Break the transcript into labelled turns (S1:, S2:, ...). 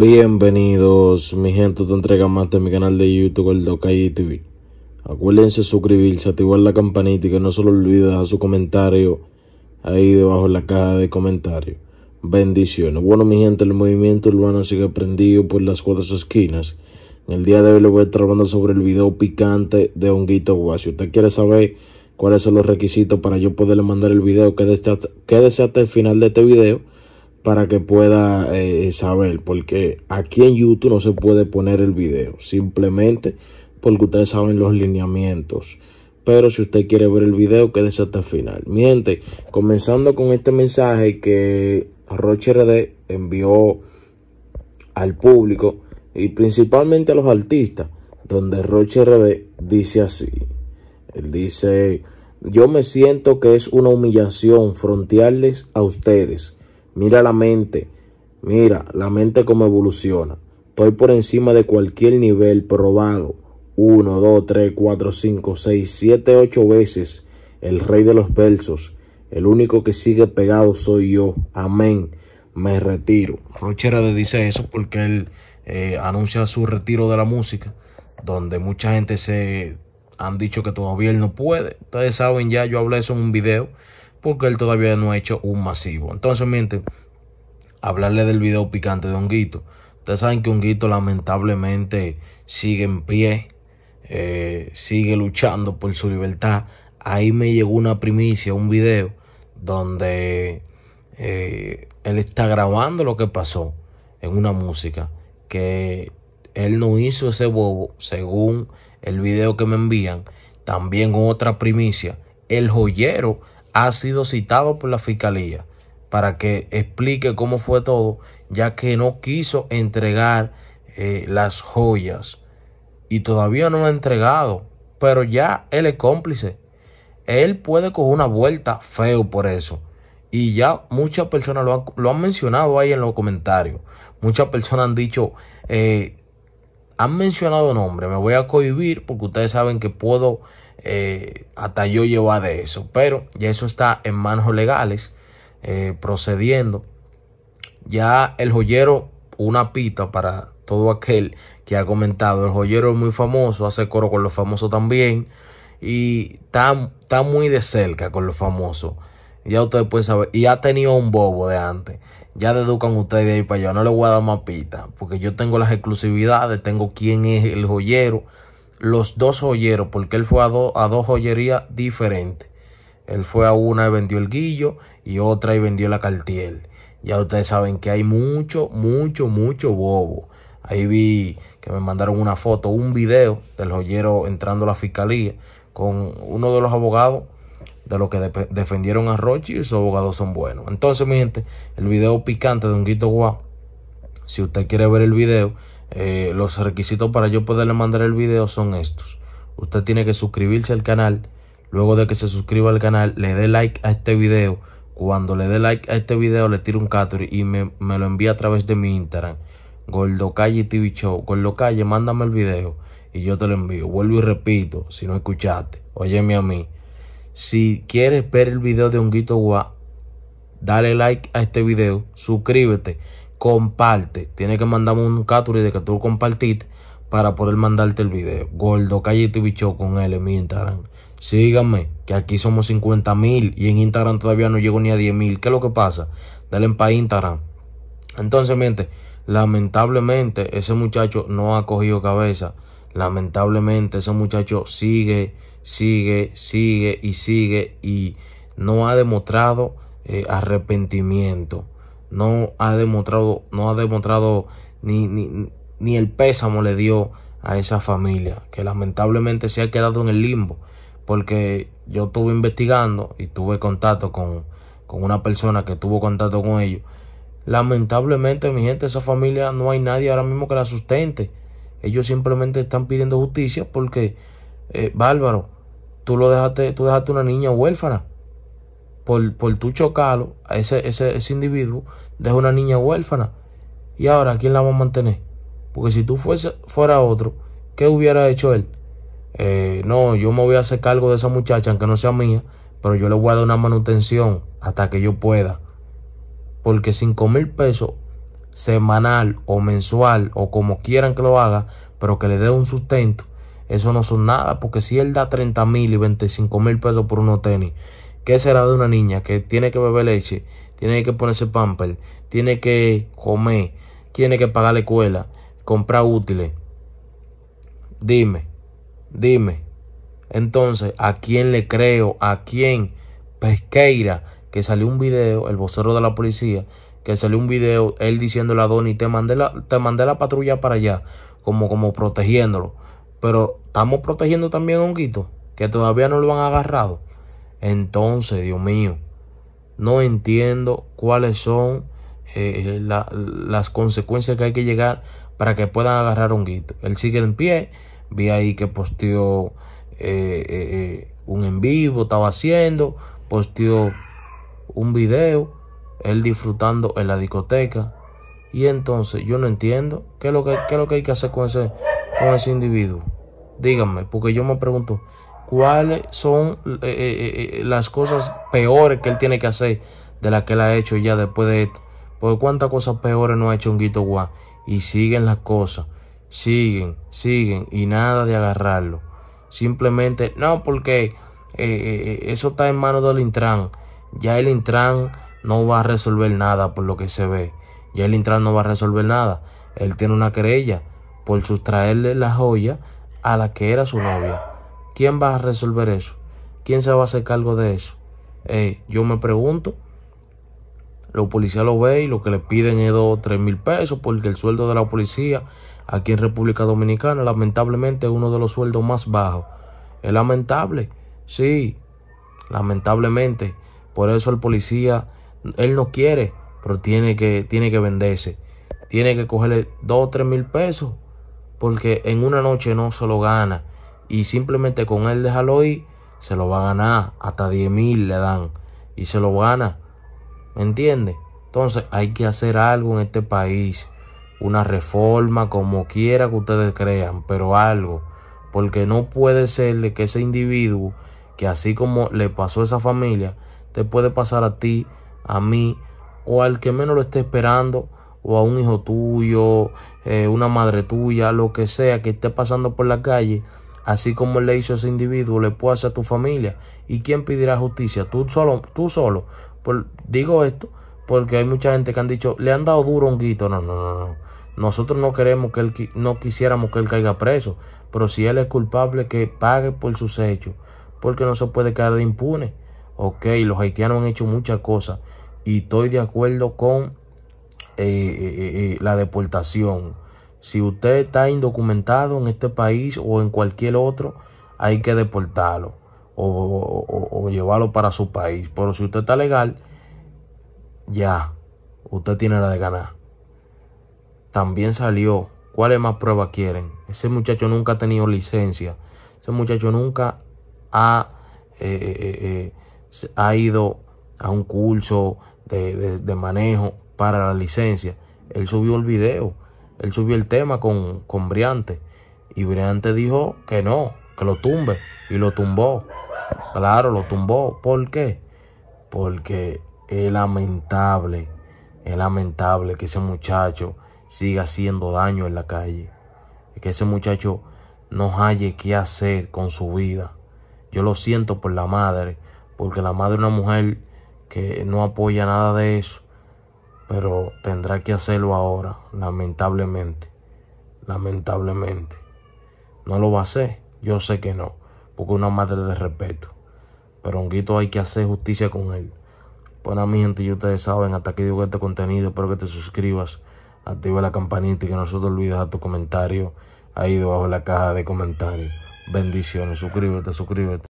S1: Bienvenidos, mi gente, te entrega más de mi canal de YouTube, el Docay TV. Acuérdense suscribirse, activar la campanita y que no se lo olvide dejar su comentario ahí debajo en la caja de comentarios. Bendiciones. Bueno, mi gente, el movimiento urbano sigue prendido por las cuatro esquinas. En el día de hoy le voy a estar hablando sobre el video picante de Honguito guasio. usted quiere saber cuáles son los requisitos para yo poderle mandar el video. Quédese hasta, quédese hasta el final de este video para que pueda eh, saber, porque aquí en YouTube no se puede poner el video, simplemente porque ustedes saben los lineamientos. Pero si usted quiere ver el video, quédese hasta el final. Miente, comenzando con este mensaje que Roche RD envió al público y principalmente a los artistas, donde Roche RD dice así. Él dice, yo me siento que es una humillación frontearles a ustedes. Mira la mente, mira la mente como evoluciona. Estoy por encima de cualquier nivel probado. Uno, dos, tres, cuatro, cinco, seis, siete, ocho veces. El rey de los versos. El único que sigue pegado soy yo. Amén. Me retiro. Rochera dice eso porque él eh, anuncia su retiro de la música, donde mucha gente se han dicho que todavía él no puede. Ustedes saben ya, yo hablé eso en un video porque él todavía no ha hecho un masivo. Entonces, miren, hablarle del video picante de Honguito. Ustedes saben que Honguito lamentablemente sigue en pie, eh, sigue luchando por su libertad. Ahí me llegó una primicia, un video donde eh, él está grabando lo que pasó en una música que él no hizo ese bobo según el video que me envían, también otra primicia, el joyero ha sido citado por la fiscalía para que explique cómo fue todo, ya que no quiso entregar eh, las joyas y todavía no lo ha entregado, pero ya él es cómplice. Él puede coger una vuelta feo por eso. Y ya muchas personas lo han, mencionado ahí en los comentarios. Muchas personas han dicho, eh, han mencionado nombres, me voy a cohibir porque ustedes saben que puedo eh, hasta yo llevar de eso, pero ya eso está en manos legales eh, procediendo. Ya el joyero, una pita para todo aquel que ha comentado, el joyero es muy famoso, hace coro con los famosos también y está, está muy de cerca con los famosos. Ya ustedes pueden saber. Y ha tenido un bobo de antes. Ya deducan ustedes de ahí para allá. No les voy a dar más pistas. Porque yo tengo las exclusividades. Tengo quién es el joyero. Los dos joyeros. Porque él fue a, a dos joyerías diferentes. Él fue a una y vendió el guillo. Y otra y vendió la cartiel. Ya ustedes saben que hay mucho, mucho, mucho bobo. Ahí vi que me mandaron una foto, un video del joyero entrando a la fiscalía con uno de los abogados de lo que defendieron a Rochi y sus abogados son buenos. Entonces, mi gente, el video picante de guito Gua Si usted quiere ver el video, eh, los requisitos para yo poderle mandar el video son estos. Usted tiene que suscribirse al canal. Luego de que se suscriba al canal, le dé like a este video. Cuando le dé like a este video, le tiro un capture y me, me, lo envía a través de mi Instagram. Goldo Calle TV Show. Gordo Calle, mándame el video y yo te lo envío. Vuelvo y repito, si no escuchaste, óyeme a mí. Si quieres ver el video de Honguito gua, dale like a este video, suscríbete, comparte. Tienes que mandarme un capture de que tú compartiste para poder mandarte el video. Gordo, y bicho con él en mi Instagram. Síganme, que aquí somos 50 mil y en Instagram todavía no llego ni a 10 mil. ¿Qué es lo que pasa? Dale para Instagram. Entonces, miente, lamentablemente ese muchacho no ha cogido cabeza lamentablemente ese muchacho sigue, sigue, sigue y sigue y no ha demostrado eh, arrepentimiento, no ha demostrado, no ha demostrado ni, ni, el pésamo le dio a esa familia, que lamentablemente se ha quedado en el limbo, porque yo estuve investigando y tuve contacto con, con una persona que tuvo contacto con ellos. Lamentablemente, mi gente, esa familia no hay nadie ahora mismo que la sustente. Ellos simplemente están pidiendo justicia porque, eh, bárbaro, tú lo dejaste, tú dejaste una niña huérfana. Por, por tu chocalo, a ese, ese, ese individuo deja una niña huérfana. Y ahora, ¿quién la va a mantener? Porque si tú fueras fuera otro, ¿qué hubiera hecho él? Eh, no, yo me voy a hacer cargo de esa muchacha, aunque no sea mía, pero yo le voy a dar una manutención hasta que yo pueda. Porque cinco mil pesos semanal o mensual o como quieran que lo haga, pero que le dé un sustento, eso no son nada, porque si él da 30 mil y 25 mil pesos por unos tenis, ¿qué será de una niña que tiene que beber leche, tiene que ponerse pamper, tiene que comer, tiene que pagar la escuela, comprar útiles? Dime, dime. Entonces, ¿a quién le creo? ¿A quién? Pesqueira, que salió un video, el vocero de la policía, que salió un video él diciéndole a Donnie, te mandé la, te mandé la patrulla para allá, como, como protegiéndolo. Pero estamos protegiendo también a Honguito, que todavía no lo han agarrado. Entonces, Dios mío, no entiendo cuáles son eh, las consecuencias que hay que llegar para que puedan agarrar a Honguito. Él sigue en pie, vi ahí que posteó eh, eh, un en vivo, estaba haciendo, posteó un video él disfrutando en la discoteca. Y entonces yo no entiendo qué es lo que, lo que hay que hacer con ese, con ese individuo. Díganme, porque yo me pregunto, ¿cuáles son eh, eh, eh, las cosas peores que él tiene que hacer de las que él ha hecho ya después de esto? Porque cuántas cosas peores no ha hecho un Guito Guá. Y siguen las cosas, siguen, siguen, y nada de agarrarlo. Simplemente, no, porque eso está en manos del Intran. Ya el Intran no va a resolver nada por lo que se ve. Ya el Intran no va a resolver nada. Él tiene una querella por sustraerle la joya a la que era su novia. ¿Quién va a resolver eso? ¿Quién se va a hacer cargo de eso? Eh, yo me pregunto. Los policías lo ven y lo que le piden es dos o tres mil pesos porque el sueldo de la policía aquí en República Dominicana lamentablemente es uno de los sueldos más bajos. Es lamentable, sí, lamentablemente. Por eso el policía él no quiere, pero tiene que, tiene que venderse. Tiene que cogerle dos o tres mil pesos, porque en una noche no se lo gana. Y simplemente con él déjalo ir, se lo va a ganar. Hasta 10 mil le dan y se lo gana. ¿Me entiendes? Entonces hay que hacer algo en este país. Una reforma, como quiera que ustedes crean, pero algo. Porque no puede ser de que ese individuo, que así como le pasó a esa familia, te puede pasar a ti a mí o al que menos lo esté esperando o a un hijo tuyo, eh, una madre tuya, lo que sea que esté pasando por la calle, así como le hizo a ese individuo, le puede hacer a tu familia. ¿Y quién pedirá justicia? Tú solo, tú solo. digo esto porque hay mucha gente que han dicho, le han dado duro un guito. No, no, no, no. Nosotros no queremos que él, no quisiéramos que él caiga preso, pero si él es culpable, que pague por sus hechos, porque no se puede quedar impune. Ok, los haitianos han hecho muchas cosas y estoy de acuerdo con eh, eh, eh, la deportación. Si usted está indocumentado en este país o en cualquier otro, hay que deportarlo o, llevarlo para su país. Pero si usted está legal, ya, usted tiene la de ganar. También salió. ¿Cuáles más pruebas quieren? Ese muchacho nunca ha tenido licencia. Ese muchacho nunca ha ha ido a un curso de, manejo para la licencia. Él subió el video, él subió el tema con, con Briante. Y Briante dijo que no, que lo tumbe. Y lo tumbó. Claro, lo tumbó. ¿Por qué? Porque es lamentable, es lamentable que ese muchacho siga haciendo daño en la calle. Que ese muchacho no halle qué hacer con su vida. Yo lo siento por la madre porque la madre es una mujer que no apoya nada de eso, pero tendrá que hacerlo ahora, lamentablemente, lamentablemente. No lo va a hacer, yo sé que no, porque una madre de respeto, pero Honguito hay que hacer justicia con él. Bueno, mi gente, ustedes saben, hasta aquí digo este contenido, espero que te suscribas, activa la campanita y que no se te olvides a tu comentario ahí debajo de la caja de comentarios. Bendiciones, suscríbete, suscríbete.